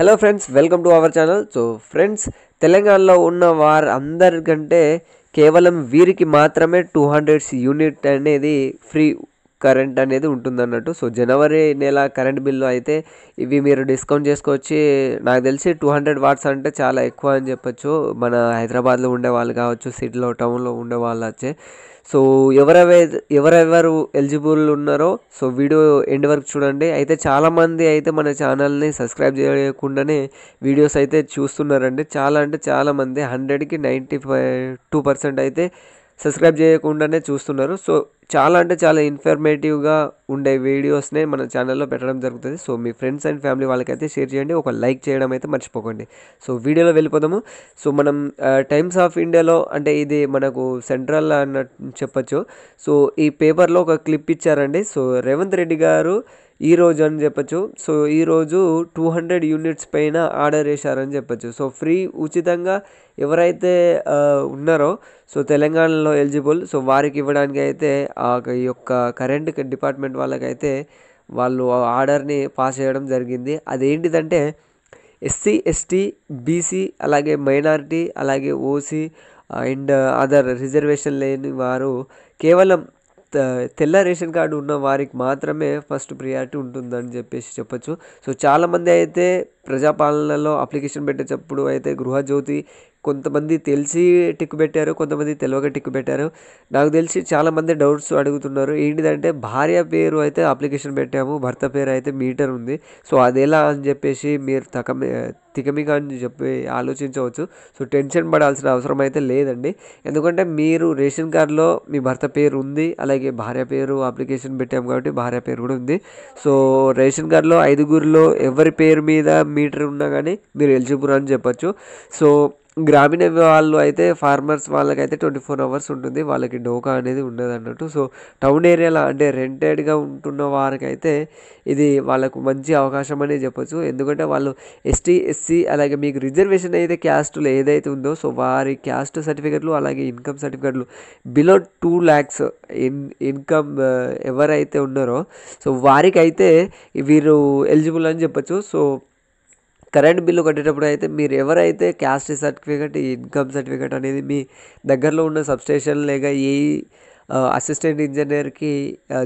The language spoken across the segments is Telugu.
hello friends welcome to our channel so friends తెలంగాణలో ఉన్న వారు అందరికంటే కేవలం వీరికి మాత్రమే టూ హండ్రెడ్స్ యూనిట్ అనేది ఫ్రీ కరెంట్ అనేది ఉంటుంది అన్నట్టు సో జనవరి నెల కరెంట్ బిల్లు అయితే ఇవి మీరు డిస్కౌంట్ చేసుకొచ్చి నాకు తెలిసి టూ హండ్రెడ్ వాట్స్ అంటే చాలా ఎక్కువ అని చెప్పొచ్చు మన హైదరాబాద్లో ఉండే వాళ్ళు కావచ్చు సిటీలో టౌన్లో ఉండే వాళ్ళు వచ్చే సో ఎవరెవై ఎవరెవరు ఎలిజిబుల్ ఉన్నారో సో వీడియో ఎండ్ వరకు చూడండి అయితే చాలామంది అయితే మన ఛానల్ని సబ్స్క్రైబ్ చేయకుండానే వీడియోస్ అయితే చూస్తున్నారండి చాలా అంటే చాలామంది హండ్రెడ్కి నైంటీ ఫైవ్ టూ పర్సెంట్ అయితే సబ్స్క్రైబ్ చేయకుండానే చూస్తున్నారు సో చాలా అంటే చాలా ఇన్ఫర్మేటివ్గా ఉండే వీడియోస్నే మన ఛానల్లో పెట్టడం జరుగుతుంది సో మీ ఫ్రెండ్స్ అండ్ ఫ్యామిలీ వాళ్ళకైతే షేర్ చేయండి ఒక లైక్ చేయడం అయితే మర్చిపోకండి సో వీడియోలో వెళ్ళిపోదాము సో మనం టైమ్స్ ఆఫ్ ఇండియాలో అంటే ఇది మనకు సెంట్రల్ అన్నట్టు చెప్పచ్చు సో ఈ పేపర్లో ఒక క్లిప్ ఇచ్చారండి సో రేవంత్ రెడ్డి గారు ఈరోజు అని చెప్పచ్చు సో ఈరోజు టూ హండ్రెడ్ యూనిట్స్ పైన ఆర్డర్ చేశారని చెప్పచ్చు సో ఫ్రీ ఉచితంగా ఎవరైతే ఉన్నారో సో తెలంగాణలో ఎలిజిబుల్ సో వారికి ఇవ్వడానికి అయితే ఆ యొక్క కరెంట్ డిపార్ట్మెంట్ వాళ్ళకైతే వాళ్ళు ఆర్డర్ని పాస్ చేయడం జరిగింది అదేంటిదంటే ఎస్సీ ఎస్టీ బీసీ అలాగే మైనారిటీ అలాగే ఓసీ అండ్ అదర్ రిజర్వేషన్ లేని వారు కేవలం తెల్ల రేషన్ కార్డు ఉన్న వారికి మాత్రమే ఫస్ట్ ప్రియారిటీ ఉంటుందని చెప్పేసి చెప్పచ్చు సో చాలామంది అయితే ప్రజాపాలనలో అప్లికేషన్ పెట్టేటప్పుడు అయితే గృహజ్యోతి కొంతమంది తెలిసి టిక్ పెట్టారు కొంతమంది తెలివగా టిక్ పెట్టారు నాకు తెలిసి చాలామంది డౌట్స్ అడుగుతున్నారు ఏంటిదంటే భార్య పేరు అయితే అప్లికేషన్ పెట్టాము భర్త పేరు అయితే మీటర్ ఉంది సో అది అని చెప్పేసి మీరు తకమి తికమిక అని చెప్పి ఆలోచించవచ్చు సో టెన్షన్ పడాల్సిన అవసరం అయితే లేదండి ఎందుకంటే మీరు రేషన్ కార్డులో మీ భర్త పేరు ఉంది అలాగే భార్య పేరు అప్లికేషన్ పెట్టాము కాబట్టి భార్య పేరు కూడా ఉంది సో రేషన్ కార్డులో ఐదుగురిలో ఎవరి పేరు మీద మీ మీటర్ ఉన్నా కానీ మీరు ఎలిజిబుల్ అని చెప్పచ్చు సో గ్రామీణ వాళ్ళు అయితే ఫార్మర్స్ వాళ్ళకైతే ట్వంటీ ఫోర్ అవర్స్ ఉంటుంది వాళ్ళకి డోకా అనేది ఉండదు అన్నట్టు సో టౌన్ ఏరియాలో అంటే రెంటెడ్గా ఉంటున్న వారికైతే ఇది వాళ్ళకు మంచి అవకాశం అనే చెప్పొచ్చు ఎందుకంటే వాళ్ళు ఎస్టీ ఎస్సీ అలాగే మీకు రిజర్వేషన్ అయితే క్యాస్టులు ఏదైతే ఉందో సో వారి క్యాస్ట్ సర్టిఫికెట్లు అలాగే ఇన్కమ్ సర్టిఫికెట్లు below two lakhs in income ఎవరైతే ఉన్నారో సో వారికైతే వీరు ఎలిజిబుల్ అని చెప్పొచ్చు సో కరెంట్ బిల్లు కట్టేటప్పుడు అయితే మీరు ఎవరైతే క్యాస్ట్ సర్టిఫికేట్ ఇన్కమ్ సర్టిఫికేట్ అనేది మీ దగ్గరలో ఉన్న సబ్స్టేషన్ లేక ఏ అసిస్టెంట్ ఇంజనీర్కి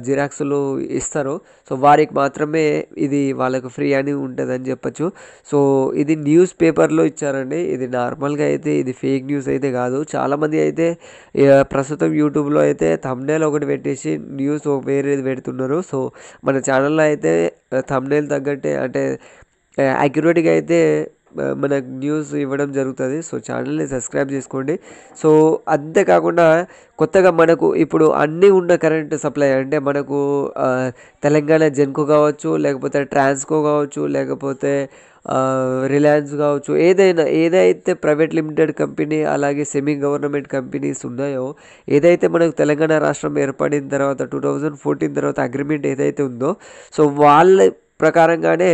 జిరాక్స్లు ఇస్తారు సో వారికి మాత్రమే ఇది వాళ్ళకు ఫ్రీ అని ఉంటుందని చెప్పచ్చు సో ఇది న్యూస్ పేపర్లో ఇచ్చారండి ఇది నార్మల్గా అయితే ఇది ఫేక్ న్యూస్ అయితే కాదు చాలామంది అయితే ప్రస్తుతం యూట్యూబ్లో అయితే థమ్నేల్ ఒకటి పెట్టేసి న్యూస్ వేరేది పెడుతున్నారు సో మన ఛానల్లో అయితే థమ్నేల్ తగ్గట్టే అంటే యాక్యురేట్గా అయితే మనకు న్యూస్ ఇవ్వడం జరుగుతుంది సో ఛానల్ని సబ్స్క్రైబ్ చేసుకోండి సో అంతేకాకుండా కొత్తగా మనకు ఇప్పుడు అన్నీ ఉన్న కరెంట్ సప్లై అంటే మనకు తెలంగాణ జెన్కో కావచ్చు లేకపోతే ట్రాన్స్కో కావచ్చు లేకపోతే రిలయన్స్ కావచ్చు ఏదైనా ఏదైతే ప్రైవేట్ లిమిటెడ్ కంపెనీ అలాగే సెమీ గవర్నమెంట్ కంపెనీస్ ఉన్నాయో ఏదైతే మనకు తెలంగాణ రాష్ట్రం ఏర్పడిన తర్వాత టూ థౌజండ్ ఫోర్టీన్ తర్వాత అగ్రిమెంట్ ఏదైతే ఉందో సో వాళ్ళ ప్రకారంగానే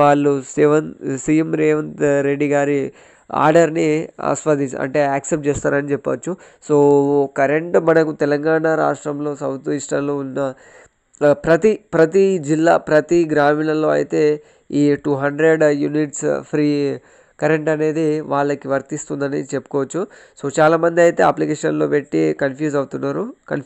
వాళ్ళు సెవెన్ సీఎం రేవంత్ రెడ్డి గారి ఆర్డర్ని ఆస్వాది అంటే యాక్సెప్ట్ చేస్తారని చెప్పవచ్చు సో కరెంట్ మనకు తెలంగాణ రాష్ట్రంలో సౌత్ ఈస్టర్న్లో ఉన్న ప్రతి ప్రతి జిల్లా ప్రతి గ్రామీణంలో అయితే ఈ two hundred units free current అనేది వాళ్ళకి వర్తిస్తుందని చెప్పుకోవచ్చు సో చాలామంది అయితే అప్లికేషన్లో పెట్టి కన్ఫ్యూజ్ అవుతున్నారు కన్ఫ్యూ